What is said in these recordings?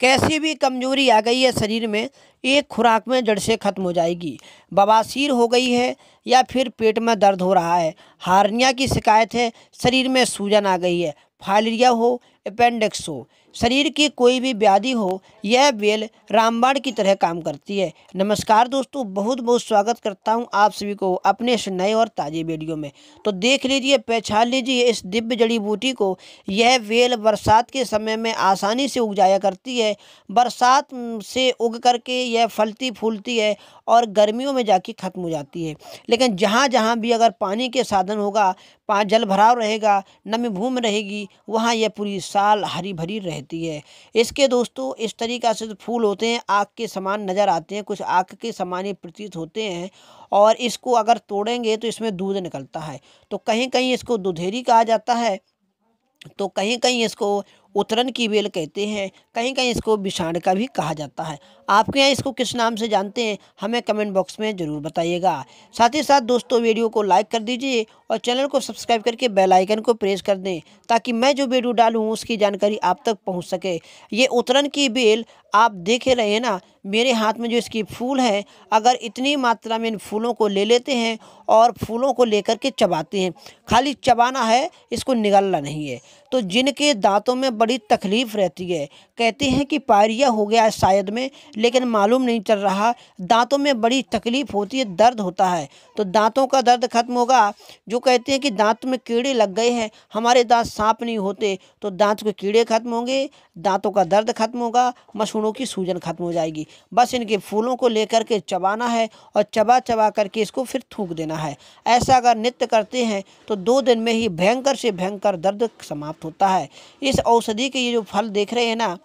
कैसी भी कमजोरी आ गई है शरीर में एक खुराक में जड़ से ख़त्म हो जाएगी बवासीर हो गई है या फिर पेट में दर्द हो रहा है हार्निया की शिकायत है शरीर में सूजन आ गई है फाइलेरिया हो अपेंडिक्स हो शरीर की कोई भी व्याधि हो यह बेल रामबाण की तरह काम करती है नमस्कार दोस्तों बहुत बहुत स्वागत करता हूं आप सभी को अपने इस नए और ताज़े वीडियो में तो देख लीजिए पहचान लीजिए इस दिव्य जड़ी बूटी को यह बेल बरसात के समय में आसानी से उग जाया करती है बरसात से उग करके यह फलती फूलती है और गर्मियों में जाके ख़त्म हो जाती है लेकिन जहाँ जहाँ भी अगर पानी के साधन होगा पा जल भराव रहेगा नमी भूमि रहेगी वहाँ यह पूरी साल हरी भरी रहती है इसके दोस्तों इस तरीक़ा से तो फूल होते हैं आग के समान नज़र आते हैं कुछ आग के समान ही प्रतीत होते हैं और इसको अगर तोड़ेंगे तो इसमें दूध निकलता है तो कहीं कहीं इसको दुधेरी कहा जाता है तो कहीं कहीं इसको उतरन की बेल कहते हैं कहीं कहीं इसको बिछाण का भी कहा जाता है आपके यहाँ इसको किस नाम से जानते हैं हमें कमेंट बॉक्स में ज़रूर बताइएगा साथ ही साथ दोस्तों वीडियो को लाइक कर दीजिए और चैनल को सब्सक्राइब करके बेल आइकन को प्रेस कर दें ताकि मैं जो वीडियो डालूँ उसकी जानकारी आप तक पहुँच सके ये उतरन की बेल आप देखे रहे हैं ना मेरे हाथ में जो इसकी फूल है अगर इतनी मात्रा में इन फूलों को ले लेते हैं और फूलों को लेकर के चबाते हैं खाली चबाना है इसको निगलना नहीं है तो जिनके दांतों में बड़ी तकलीफ़ रहती है कहते हैं कि पायरिया हो गया शायद में लेकिन मालूम नहीं चल रहा दांतों में बड़ी तकलीफ़ होती है दर्द होता है तो दांतों का दर्द खत्म होगा जो कहते हैं कि दांत में कीड़े लग गए हैं हमारे दांत सांप नहीं होते तो दांत के कीड़े खत्म होंगे दांतों का दर्द खत्म होगा मसूड़ों की सूजन खत्म हो जाएगी बस इनके फूलों को लेकर के चबाना है और चबा चबा करके इसको फिर थूक देना है ऐसा अगर नित्य करते हैं तो दो दिन में ही भयंकर से भयंकर दर्द समाप्त होता है इस औषधि औषधि के ये जो फल देख रहे हैं ना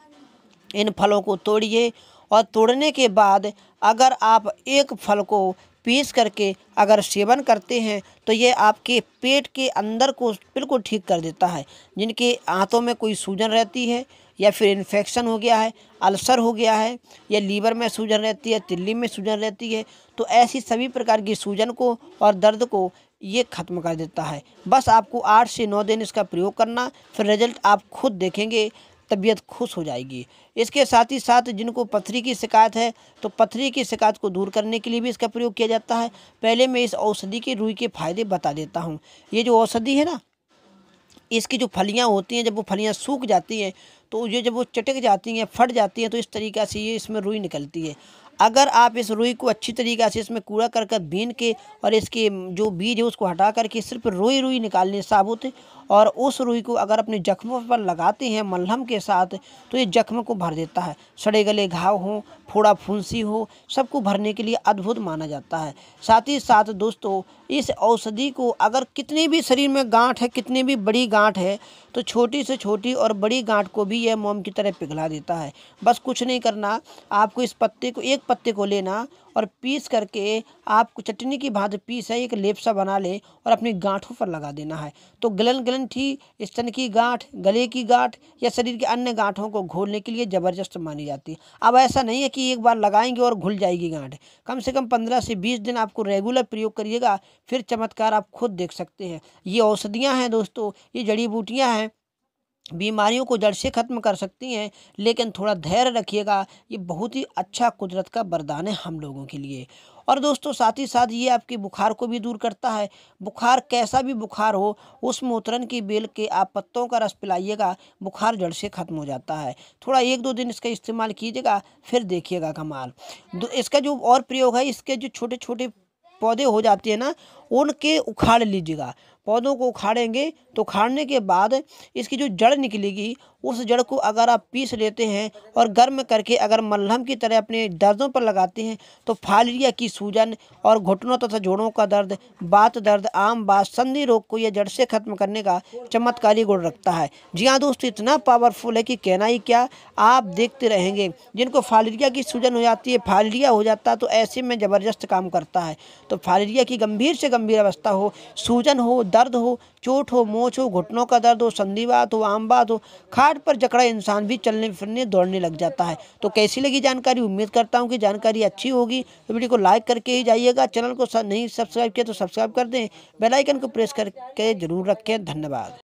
इन फलों को तोड़िए और तोड़ने के बाद अगर आप एक फल को पीस करके अगर सेवन करते हैं तो ये आपके पेट के अंदर को बिल्कुल ठीक कर देता है जिनके आंतों में कोई सूजन रहती है या फिर इन्फेक्शन हो गया है अल्सर हो गया है या लीवर में सूजन रहती है तिल्ली में सूजन रहती है तो ऐसी सभी प्रकार की सूजन को और दर्द को ये ख़त्म कर देता है बस आपको आठ से नौ दिन इसका प्रयोग करना फिर रिजल्ट आप खुद देखेंगे तबीयत खुश हो जाएगी इसके साथ ही साथ जिनको पथरी की शिकायत है तो पथरी की शिकायत को दूर करने के लिए भी इसका प्रयोग किया जाता है पहले मैं इस औषधि के रुई के फायदे बता देता हूँ ये जो औषधि है ना इसकी जो फलियाँ होती हैं जब वो फलियाँ सूख जाती हैं तो ये जब वो चटक जाती हैं फट जाती हैं तो इस तरीक़ा से ये इसमें रुई निकलती है अगर आप इस रुई को अच्छी तरीके से इसमें कूड़ा करके बीन के और इसके जो बीज है उसको हटा करके सिर्फ रोई रुई निकाल लें साबुत और उस रुई को अगर अपने जख्मों पर लगाते हैं मलहम के साथ तो ये जख्म को भर देता है सड़े गले घाव हो फोड़ा फुंसी हो सबको भरने के लिए अद्भुत माना जाता है साथ ही साथ दोस्तों इस औषधि को अगर कितनी भी शरीर में गांठ है कितनी भी बड़ी गांठ है तो छोटी से छोटी और बड़ी गांठ को भी यह मोम की तरह पिघला देता है बस कुछ नहीं करना आपको इस पत्ते को एक पत्ते को लेना और पीस करके आप चटनी की भांति पीस है एक लेपसा बना ले और अपनी गांठों पर लगा देना है तो गलन गलन थी स्तन की गांठ गले की गांठ या शरीर के अन्य गांठों को घोलने के लिए ज़बरदस्त मानी जाती है अब ऐसा नहीं है कि एक बार लगाएंगे और घुल जाएगी गांठ कम से कम पंद्रह से बीस दिन आपको रेगुलर प्रयोग करिएगा फिर चमत्कार आप खुद देख सकते हैं ये औषधियाँ हैं दोस्तों ये जड़ी बूटियाँ हैं बीमारियों को जड़ से ख़त्म कर सकती हैं लेकिन थोड़ा धैर्य रखिएगा ये बहुत ही अच्छा कुदरत का वरदान है हम लोगों के लिए और दोस्तों साथ ही साथ ये आपके बुखार को भी दूर करता है बुखार कैसा भी बुखार हो उस मोतरन की बेल के आप पत्तों का रस पिलाइएगा बुखार जड़ से ख़त्म हो जाता है थोड़ा एक दो दिन इसका इस्तेमाल कीजिएगा फिर देखिएगा कमाल इसका जो और प्रयोग है इसके जो छोटे छोटे पौधे हो जाते हैं ना उनके उखाड़ लीजिएगा पौधों को उखाड़ेंगे तो उखाड़ने के बाद इसकी जो जड़ निकलेगी उस जड़ को अगर आप पीस लेते हैं और गर्म करके अगर मलहम की तरह अपने दर्दों पर लगाते हैं तो फालरिया की सूजन और घुटनों तथा जोड़ों का दर्द बात दर्द आम बात संधि रोग को यह जड़ से ख़त्म करने का चमत्कारी गुण रखता है जी हाँ दोस्तों इतना पावरफुल है कि कहना ही क्या आप देखते रहेंगे जिनको फालरिया की सूजन हो जाती है फालरिया हो जाता है तो ऐसे में ज़बरदस्त काम करता है तो फालरिया की गंभीर से गंभीर अवस्था हो सूजन हो दर्द हो चोट हो मोच हो घुटनों का दर्द हो संधिवात हो आम बात हो खाट पर जकड़ा इंसान भी चलने फिरने दौड़ने लग जाता है तो कैसी लगी जानकारी उम्मीद करता हूँ कि जानकारी अच्छी होगी तो वीडियो को लाइक करके ही जाइएगा चैनल को नहीं सब्सक्राइब किया तो सब्सक्राइब कर दें बेलाइकन को प्रेस करके जरूर रखें धन्यवाद